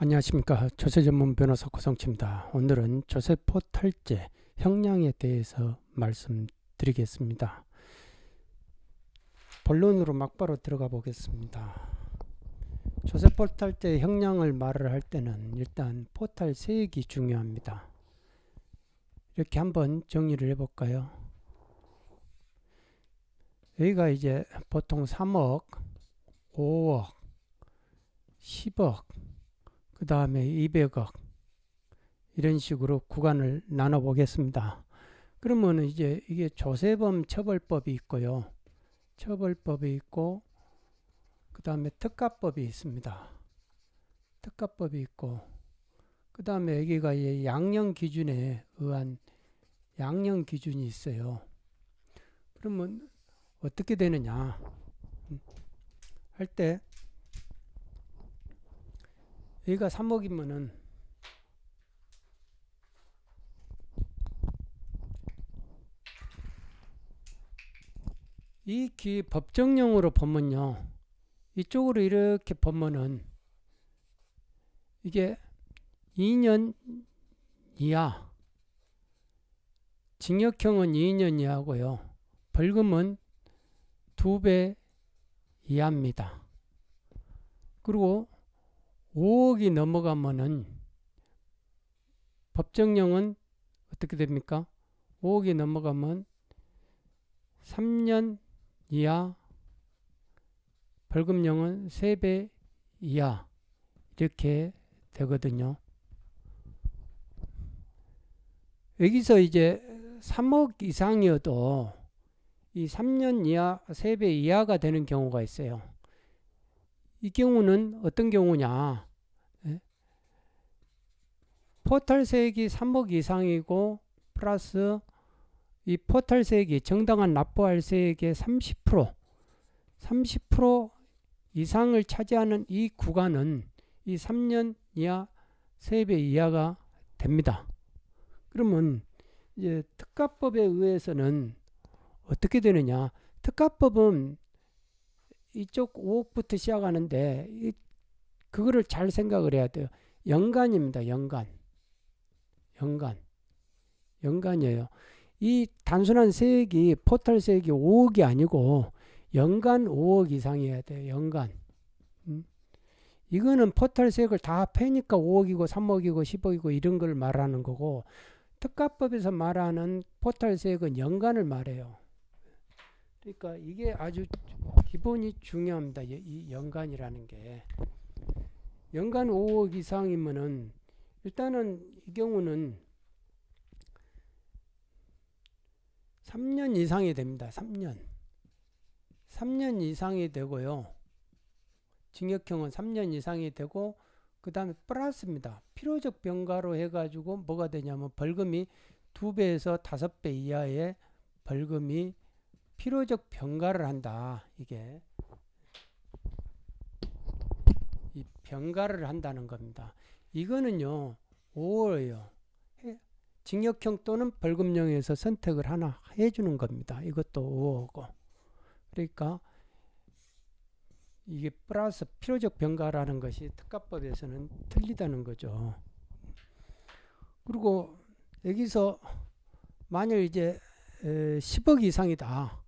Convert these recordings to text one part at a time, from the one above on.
안녕하십니까 조세 전문 변호사 고성치입니다. 오늘은 조세포 탈제 형량에 대해서 말씀드리겠습니다. 본론으로 막바로 들어가 보겠습니다. 조세포 탈제 형량을 말을 할 때는 일단 포탈 세액이 중요합니다. 이렇게 한번 정리를 해볼까요? 여기가 이제 보통 3억, 5억, 10억 그 다음에 200억 이런 식으로 구간을 나눠 보겠습니다. 그러면 이제 이게 조세범 처벌법이 있고요. 처벌법이 있고 그 다음에 특가법이 있습니다. 특가법이 있고 그 다음에 여기가 양령 기준에 의한 양령 기준이 있어요. 그러면 어떻게 되느냐 할때 여기가 3억이면은 이기 법정형으로 보면요. 이쪽으로 이렇게 보면은 이게 2년 이하 징역형은 2년 이하고요. 벌금은 2배 이하입니다. 그리고 5억이 넘어가면은 법정형은 어떻게 됩니까? 5억이 넘어가면 3년 이하 벌금형은 3배 이하 이렇게 되거든요. 여기서 이제 3억 이상이어도 이 3년 이하 3배 이하가 되는 경우가 있어요. 이 경우는 어떤 경우냐 포털 세액이 3억 이상이고 플러스 이 포털 세액이 정당한 납부할 세액의 30% 30% 이상을 차지하는 이 구간은 이 3년 이하 세배 이하가 됩니다. 그러면 이제 특가법에 의해서는 어떻게 되느냐? 특가법은 이쪽 5억부터 시작하는데 이, 그거를 잘 생각을 해야 돼요. 연간입니다. 연간. 연간. 연간이에요. 이 단순한 세액이 포털 세액이 5억이 아니고 연간 5억 이상이어야 돼요. 연간. 음? 이거는 포털 세액을 다합니까 5억이고 3억이고 10억이고 이런 걸 말하는 거고 특가법에서 말하는 포털 세액은 연간을 말해요. 그러니까 이게 아주 기본이 중요합니다. 이 연간이라는 게. 연간 5억 이상이면 일단은 이 경우는 3년 이상이 됩니다. 3년. 3년 이상이 되고요. 징역형은 3년 이상이 되고 그 다음에 플러스입니다. 필요적 병가로 해가지고 뭐가 되냐면 벌금이 2배에서 5배 이하의 벌금이 필요적 병가를 한다. 이게 이 병가를 한다는 겁니다. 이거는요 5월요 예. 징역형 또는 벌금형에서 선택을 하나 해주는 겁니다. 이것도 5호고 그러니까 이게 플러스 필요적 병가라는 것이 특가법에서는 틀리다는 거죠. 그리고 여기서 만약 이제 10억 이상이다.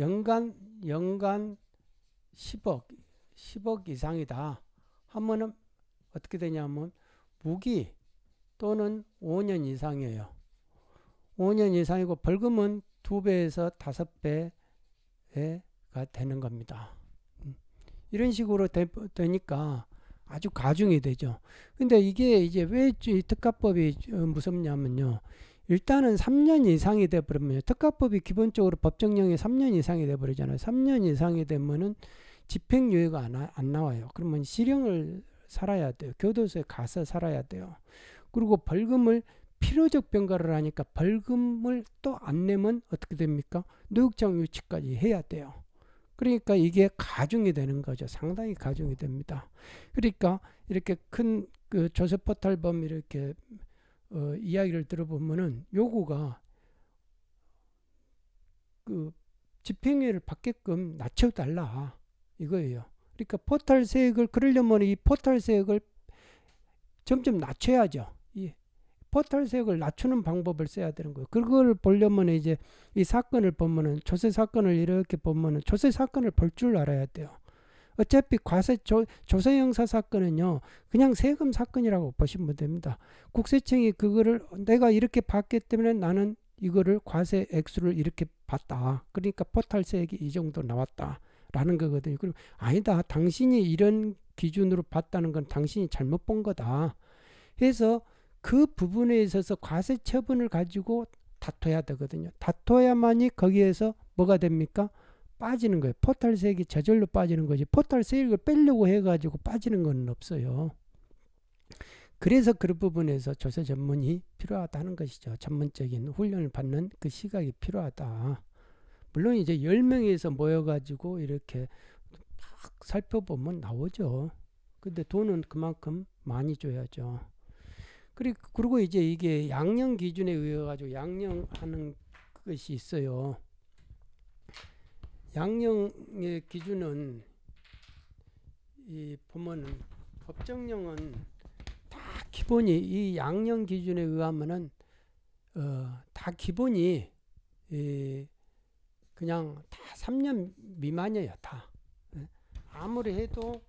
연간 연간 10억 10억 이상이다. 하면은 어떻게 되냐면 무기 또는 5년 이상이에요. 5년 이상이고 벌금은 2배에서 5배가 되는 겁니다. 음. 이런 식으로 되, 니까 아주 가중이 되죠. 근데 이게 이제 왜 특가법이 무섭냐면요. 일단은 3년 이상이 되버리면 특가법이 기본적으로 법정형이 3년 이상이 되버리잖아요 3년 이상이 되면은 집행유예가 안, 안 나와요. 그러면 실형을 살아야 돼요. 교도소에 가서 살아야 돼요. 그리고 벌금을 필요적 병가를 하니까 벌금을 또 안 내면 어떻게 됩니까? 노역장 유치까지 해야 돼요. 그러니까 이게 가중이 되는 거죠. 상당히 가중이 됩니다. 그러니까 이렇게 큰그조세 포탈범 이렇게 어, 이야기를 들어보면은 요구가 그 집행유예를 받게끔 낮춰달라 이거예요. 그러니까 포탈 세액을 그러려면 이포탈 세액을 점점 낮춰야죠. 이포탈 세액을 낮추는 방법을 써야 되는 거예요. 그걸 보려면 이제 이 사건을 보면은 조세 사건을 이렇게 보면은 조세 사건을 볼 줄 알아야 돼요. 어차피 과세 조, 조세 형사 사건은요 그냥 세금 사건이라고 보시면 됩니다. 국세청이 그거를 내가 이렇게 봤기 때문에 나는 이거를 과세 액수를 이렇게 봤다. 그러니까 포탈 세액이 이 정도 나왔다. 라는 거거든요. 그럼 아니다. 당신이 이런 기준으로 봤다는 건 당신이 잘못 본 거다. 해서 그 부분에 있어서 과세 처분을 가지고 다퉈야 되거든요. 다퉈야만이 거기에서 뭐가 됩니까? 빠지는 거예요. 포털 세액이 저절로 빠지는 거지. 포털 세액을 빼려고 해가지고 빠지는 건 없어요. 그래서 그런 부분에서 조세 전문이 필요하다는 것이죠. 전문적인 훈련을 받는 그 시각이 필요하다. 물론 이제 1 0명에서 모여가지고 이렇게 막 살펴보면 나오죠. 근데 돈은 그만큼 많이 줘야죠. 그리고, 그리고 이제 이게 양령 기준에 의해 가지고 양령하는 것이 있어요. 양령의 기준은 이 보면은 법정령은 다 기본이 이 양령 기준에 의하면은 어, 다 기본이 이 그냥 다 3년 미만이에요, 다. 예? 아무리 해도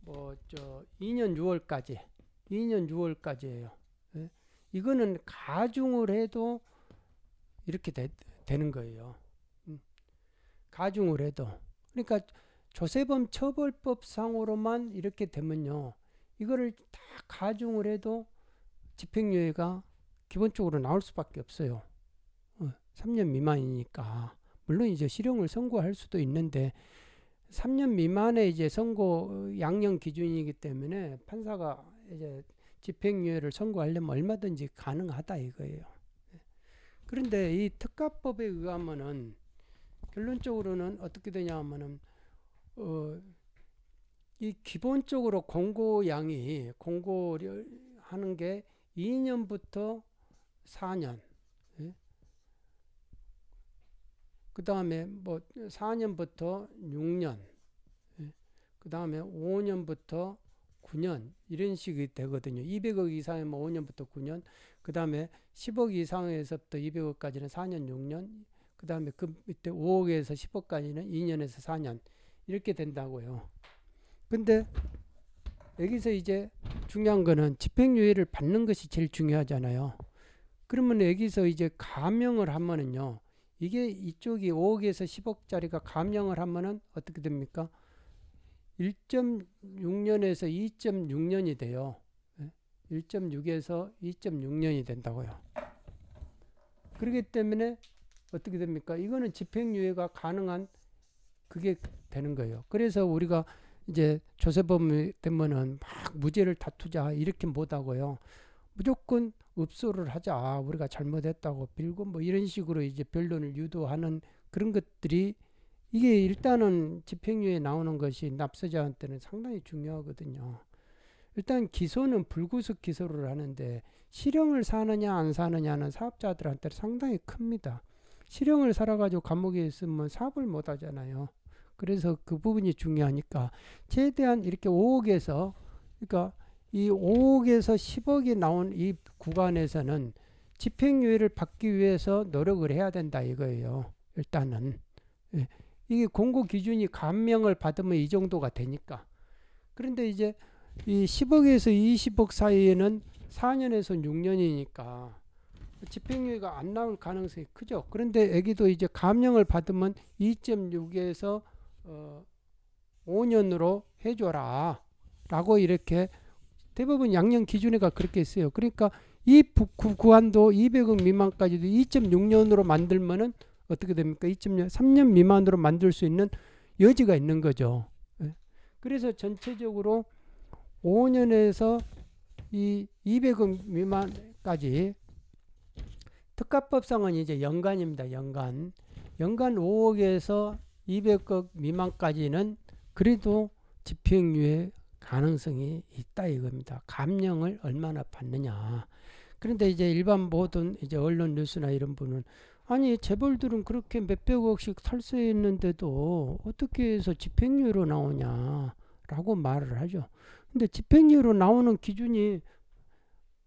뭐저 2년 6월까지, 2년 6월까지예요. 예? 이거는 가중을 해도 이렇게 되, 는 거예요. 음. 가중을 해도. 그러니까 조세범 처벌법상으로만 이렇게 되면요. 이거를 다 가중을 해도 집행유예가 기본적으로 나올 수밖에 없어요. 3년 어, 미만이니까. 물론 이제 실형을 선고할 수도 있는데 3년 미만의 이제 선고 양형 기준이기 때문에 판사가 이제 집행유예를 선고하려면 얼마든지 가능하다 이거예요. 그런데 이 특가법에 의하면은 결론적으로는 어떻게 되냐 면은 어, 이 기본적으로 공고양이 공고를 하는 게 2년부터 4년 그 다음에 뭐 4년부터 6년, 예, 그 다음에 5년부터 9년 이런 식이 되거든요. 200억 이상이면 5년부터 9년, 그 다음에 10억 이상에서부터 200억까지는 4년, 6년, 그 다음에 그 밑에 5억에서 10억까지는 2년에서 4년 이렇게 된다고요. 근데 여기서 이제 중요한 거는 집행유예를 받는 것이 제일 중요하잖아요. 그러면 여기서 이제 감형을 하면은요. 이게 이쪽이 5억에서 10억짜리가 감량을 하면은 어떻게 됩니까? 1.6년에서 2.6년이 돼요. 1.6에서 예? 2.6년이 된다고요. 그렇기 때문에 어떻게 됩니까? 이거는 집행유예가 가능한 그게 되는 거예요. 그래서 우리가 이제 조세범 되면은 막 무죄를 다투자 이렇게 못하고요. 무조건 읍소를 하자 아, 우리가 잘못했다고 빌고 뭐 이런 식으로 이제 변론을 유도하는 그런 것들이 이게 일단은 집행유예 나오는 것이 납세자한테는 상당히 중요하거든요. 일단 기소는 불구속 기소를 하는데 실형을 사느냐 안 사느냐는 사업자들한테 상당히 큽니다. 실형을 살아가지고 감옥에 있으면 사업을 못 하잖아요. 그래서 그 부분이 중요하니까 최대한 이렇게 5억에서 그러니까 이 5억에서 10억이 나온 이 구간에서는 집행유예를 받기 위해서 노력을 해야 된다 이거예요. 일단은 예. 이게 공고 기준이 감명을 받으면 이 정도가 되니까 그런데 이제 이 10억에서 20억 사이에는 4년에서 6년이니까 집행유예가 안 나올 가능성이 크죠. 그런데 애기도 이제 감형을 받으면 2.6에서 어 5년으로 해줘라 라고 이렇게 대부분 양년 기준에가 그렇게 있어요. 그러니까 이 부, 구, 구한도 200억 미만까지도 2.6년으로 만들면은 어떻게 됩니까? 2.6 3년 미만으로 만들 수 있는 여지가 있는 거죠. 예. 그래서 전체적으로 5년에서 이 200억 미만까지 특가법상은 이제 연간입니다. 연간. 연간 5억에서 200억 미만까지는 그래도 집행유예 가능성이 있다 이겁니다. 감령을 얼마나 받느냐. 그런데 이제 일반 모든 이제 언론 뉴스나 이런 분은 아니 재벌들은 그렇게 몇백억씩 탈세했는데도 어떻게 해서 집행유예로 나오냐라고 말을 하죠. 근데 집행유예로 나오는 기준이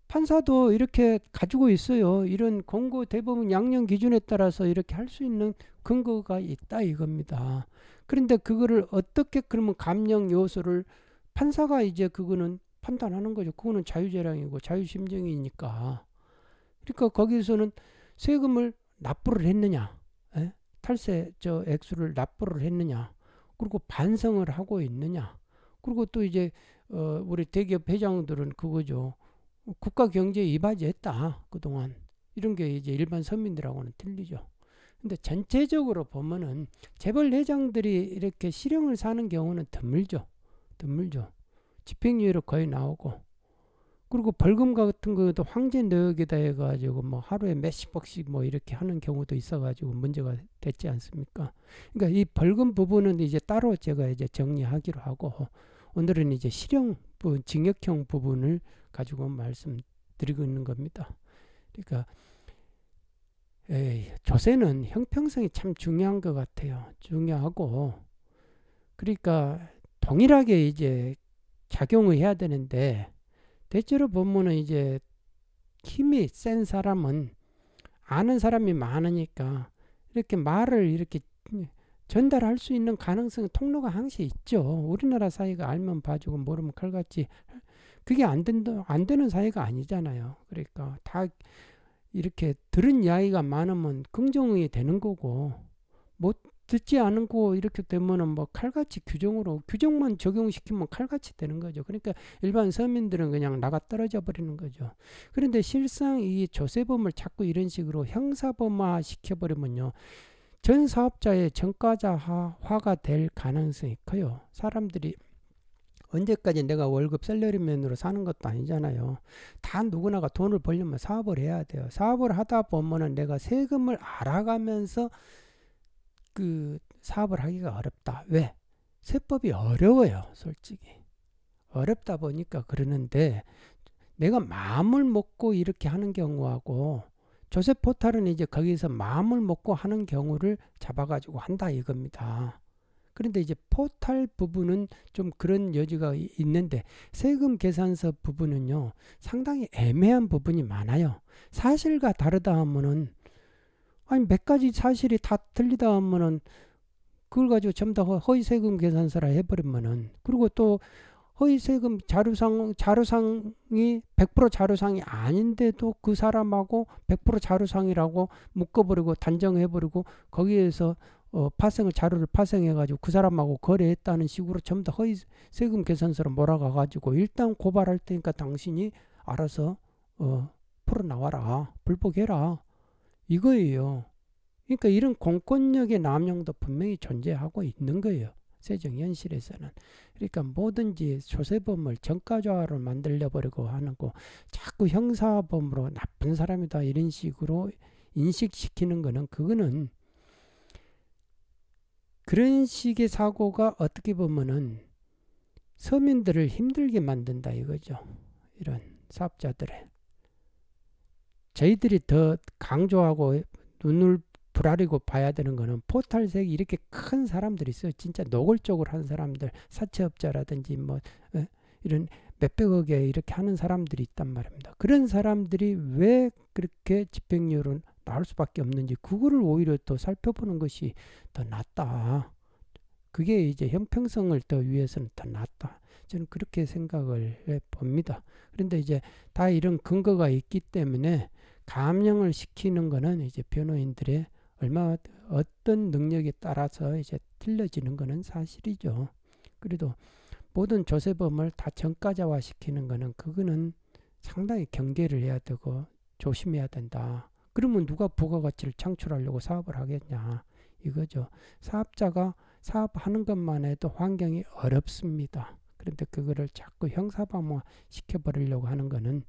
판사도 이렇게 가지고 있어요. 이런 공고 대법원 양령 기준에 따라서 이렇게 할 수 있는 근거가 있다 이겁니다. 그런데 그거를 어떻게 그러면 감령 요소를 판사가 이제 그거는 판단하는 거죠. 그거는 자유재량이고 자유심정이니까. 그러니까 거기서는 세금을 납부를 했느냐, 에? 예? 탈세 저 액수를 납부를 했느냐, 그리고 반성을 하고 있느냐, 그리고 또 이제 어, 우리 대기업 회장들은 그거죠. 국가 경제에 이바지했다 그동안 이런 게 이제 일반 서민들하고는 틀리죠. 근데 전체적으로 보면은 재벌 회장들이 이렇게 실형을 사는 경우는 드물죠. 드물죠. 집행유예로 거의 나오고 그리고 벌금 같은 것도 황제 내역에다 해가지고 뭐 하루에 몇십 억씩 뭐 이렇게 하는 경우도 있어가지고 문제가 됐지 않습니까? 그러니까 이 벌금 부분은 이제 따로 제가 이제 정리하기로 하고 오늘은 이제 실형 부분, 징역형 부분을 가지고 말씀드리고 있는 겁니다. 그러니까 에이, 조세는 형평성이 참 중요한 것 같아요. 중요하고 그러니까 동일하게 이제 작용을 해야 되는데 대체로 보면은 이제 힘이 센 사람은 아는 사람이 많으니까 이렇게 말을 이렇게 전달할 수 있는 가능성 통로가 항시 있죠. 우리나라 사회가 알면 봐주고 모르면 칼같이 그게 안 된다 안 되는 사회가 아니잖아요. 그러니까 다 이렇게 들은 이야기가 많으면 긍정이 되는 거고 못 듣지 않고 이렇게 되면은 뭐 칼같이 규정으로 규정만 적용시키면 칼같이 되는 거죠. 그러니까 일반 서민들은 그냥 나가 떨어져 버리는 거죠. 그런데 실상 이 조세범을 자꾸 이런 식으로 형사범화 시켜버리면요. 전 사업자의 전과자화가 될 가능성이 커요. 사람들이 언제까지 내가 월급 셀러리맨으로 사는 것도 아니잖아요. 다 누구나가 돈을 벌려면 사업을 해야 돼요. 사업을 하다 보면은 내가 세금을 알아가면서 그 사업을 하기가 어렵다. 왜? 세법이 어려워요, 솔직히. 어렵다 보니까 그러는데 내가 마음을 먹고 이렇게 하는 경우하고 조셉 포탈은 이제 거기서 마음을 먹고 하는 경우를 잡아가지고 한다 이겁니다. 그런데 이제 포탈 부분은 좀 그런 여지가 있는데 세금 계산서 부분은요 상당히 애매한 부분이 많아요. 사실과 다르다 하면은 아니 몇 가지 사실이 다 틀리다 하면은 그걸 가지고 전부 다 허위 세금 계산서라 해버리면은 그리고 또 허위 세금 자료상 자료상이 100% 자료상이 아닌데도 그 사람하고 100% 자료상이라고 묶어버리고 단정해버리고 거기에서 어, 파생을 자료를 파생해가지고 그 사람하고 거래했다는 식으로 전부 다 허위 세금 계산서로 몰아가가지고 일단 고발할 테니까 당신이 알아서 어, 풀어 나와라 불복해라 이거예요. 그러니까 이런 공권력의 남용도 분명히 존재하고 있는 거예요. 세종 현실에서는 그러니까 뭐든지 조세범을 정가조화로 만들려 버리고 하는 거 자꾸 형사범으로 나쁜 사람이다 이런 식으로 인식시키는 거는 그거는 그런 식의 사고가 어떻게 보면은 서민들을 힘들게 만든다 이거죠. 이런 사업자들의 저희들이 더 강조하고 눈을 부라리고 봐야 되는 거는 포탈색이 이렇게 큰 사람들이 있어요. 진짜 노골적으로 한 사람들, 사채업자라든지 뭐 에? 어, 이런 몇백억에 이렇게 하는 사람들이 있단 말입니다. 그런 사람들이 왜 그렇게 집행률은 나올 수밖에 없는지 그거를 오히려 또 살펴보는 것이 더 낫다. 그게 이제 형평성을 더 위해서는 더 낫다. 저는 그렇게 생각을 해 봅니다. 그런데 이제 다 이런 근거가 있기 때문에 감형을 시키는 거는 이제 변호인들의 얼마 어떤 능력에 따라서 이제 틀려지는 거는 사실이죠. 그래도 모든 조세범을 다 전가자화 시키는 거는 그거는 상당히 경계를 해야 되고 조심해야 된다. 그러면 누가 부가가치를 창출하려고 사업을 하겠냐 이거죠. 사업자가 사업하는 것만 해도 환경이 어렵습니다. 그런데 그거를 자꾸 형사방화 시켜버리려고 하는 거는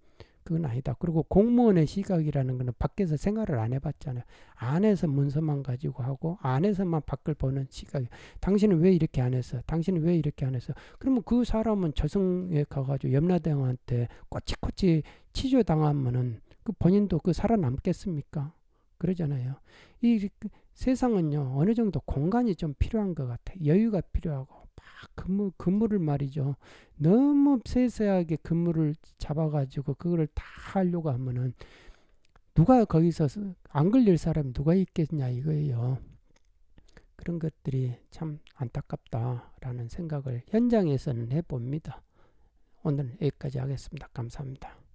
그건 아니다. 그리고 공무원의 시각이라는 거는 밖에서 생활을 안 해봤잖아요. 안에서 문서만 가지고 하고 안에서만 밖을 보는 시각. 당신은 왜 이렇게 안 했어? 당신은 왜 이렇게 안 했어? 그러면 그 사람은 저승에 가가지고 염라대왕한테 꼬치꼬치 치조당하면은 그 본인도 그 살아남겠습니까? 그러잖아요. 이 그 세상은요 어느 정도 공간이 좀 필요한 것 같아. 여유가 필요하고 막 근무 근무를 말이죠. 너무 세세하게 근무를 잡아가지고 그거를 다 하려고 하면은 누가 거기서 안 걸릴 사람이 누가 있겠냐 이거예요. 그런 것들이 참 안타깝다라는 생각을 현장에서는 해봅니다. 오늘 여기까지 하겠습니다. 감사합니다.